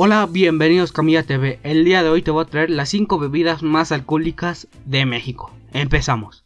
Hola, bienvenidos Camilla TV. El día de hoy te voy a traer las 5 bebidas más alcohólicas de México. Empezamos.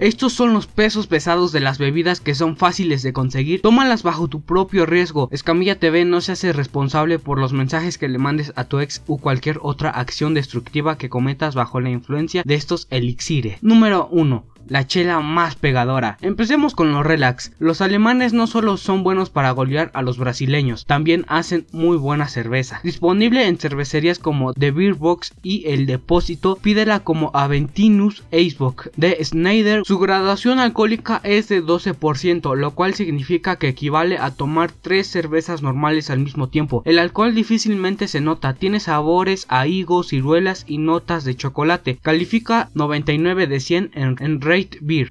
Estos son los pesos pesados de las bebidas que son fáciles de conseguir. Tómalas bajo tu propio riesgo. Escamilla TV no se hace responsable por los mensajes que le mandes a tu ex o cualquier otra acción destructiva que cometas bajo la influencia de estos elixires. Número 1 la chela más pegadora. Empecemos con los relax. Los alemanes no solo son buenos para golear a los brasileños, también hacen muy buena cerveza. Disponible en cervecerías como The Beer Box y El Depósito, pídela como Aventinus Eisbock de Snyder. Su graduación alcohólica es de 12%, lo cual significa que equivale a tomar tres cervezas normales al mismo tiempo. El alcohol difícilmente se nota, tiene sabores a higos ciruelas y notas de chocolate. Califica 99 de 100 en, en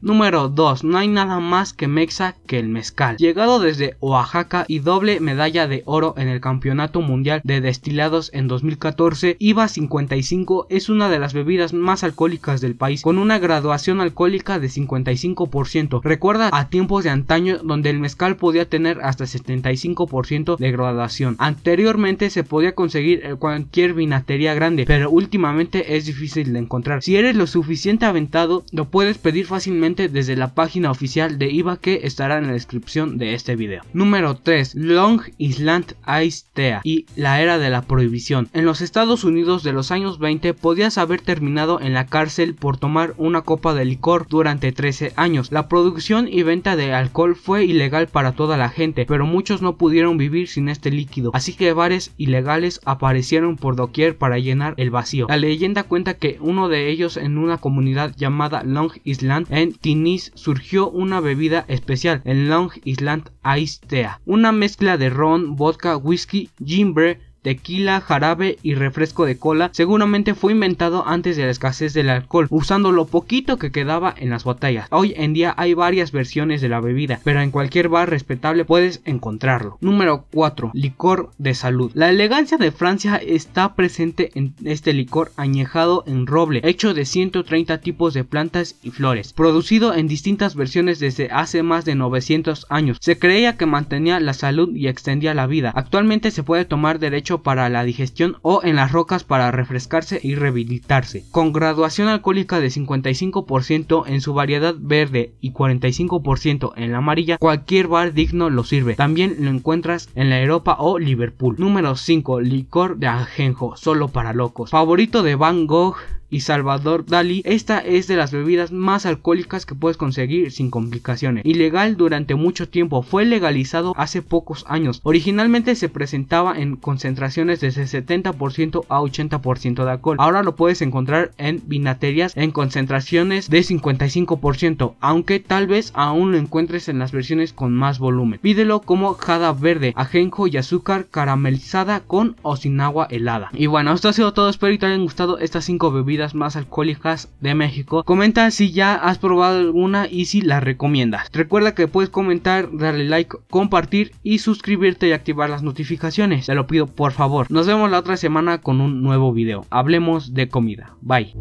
Número 2. No hay nada más que mexa que el mezcal. Llegado desde Oaxaca y doble medalla de oro en el Campeonato Mundial de Destilados en 2014, IVA 55 es una de las bebidas más alcohólicas del país, con una graduación alcohólica de 55%. Recuerda a tiempos de antaño donde el mezcal podía tener hasta 75% de graduación. Anteriormente se podía conseguir en eh, cualquier vinatería grande, pero últimamente es difícil de encontrar. Si eres lo suficiente aventado, lo puedes pedir fácilmente desde la página oficial de IVA que estará en la descripción de este video. Número 3. Long Island Ice Tea y la era de la prohibición. En los Estados Unidos de los años 20 podías haber terminado en la cárcel por tomar una copa de licor durante 13 años. La producción y venta de alcohol fue ilegal para toda la gente, pero muchos no pudieron vivir sin este líquido, así que bares ilegales aparecieron por doquier para llenar el vacío. La leyenda cuenta que uno de ellos en una comunidad llamada Long Island en Tinis surgió una bebida especial, el Long Island Ice Tea, una mezcla de ron, vodka, whisky, gimbre, tequila, jarabe y refresco de cola seguramente fue inventado antes de la escasez del alcohol, usando lo poquito que quedaba en las botellas. Hoy en día hay varias versiones de la bebida, pero en cualquier bar respetable puedes encontrarlo. Número 4. Licor de salud. La elegancia de Francia está presente en este licor añejado en roble, hecho de 130 tipos de plantas y flores, producido en distintas versiones desde hace más de 900 años. Se creía que mantenía la salud y extendía la vida. Actualmente se puede tomar derecho para la digestión o en las rocas para refrescarse y rehabilitarse, con graduación alcohólica de 55% en su variedad verde y 45% en la amarilla, cualquier bar digno lo sirve. También lo encuentras en la Europa o Liverpool. Número 5. Licor de ajenjo, solo para locos. Favorito de Van Gogh y Salvador Dalí, esta es de las bebidas más alcohólicas que puedes conseguir sin complicaciones. Ilegal durante mucho tiempo, fue legalizado hace pocos años. Originalmente se presentaba en concentraciones de 70% a 80% de alcohol. Ahora lo puedes encontrar en vinaterías en concentraciones de 55%, aunque tal vez aún lo encuentres en las versiones con más volumen. Pídelo como jada verde, ajenjo y azúcar caramelizada con o sin agua helada. Y bueno, esto ha sido todo, espero que te hayan gustado estas 5 bebidas más alcohólicas de México. Comenta si ya has probado alguna y si la recomiendas. Recuerda que puedes comentar, darle like, compartir y suscribirte y activar las notificaciones. Te lo pido por favor. Nos vemos la otra semana con un nuevo video. Hablemos de comida. Bye.